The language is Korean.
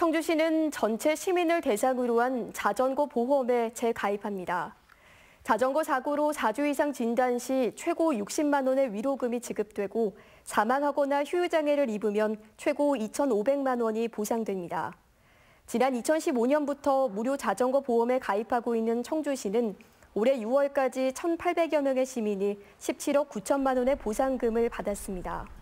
청주시는 전체 시민을 대상으로 한 자전거 보험에 재가입합니다. 자전거 사고로 4주 이상 진단 시 최고 60만 원의 위로금이 지급되고 사망하거나 휴유장애를 입으면 최고 2,500만 원이 보상됩니다. 지난 2015년부터 무료 자전거 보험에 가입하고 있는 청주시는 올해 6월까지 1,800여 명의 시민이 17억 9천만 원의 보상금을 받았습니다.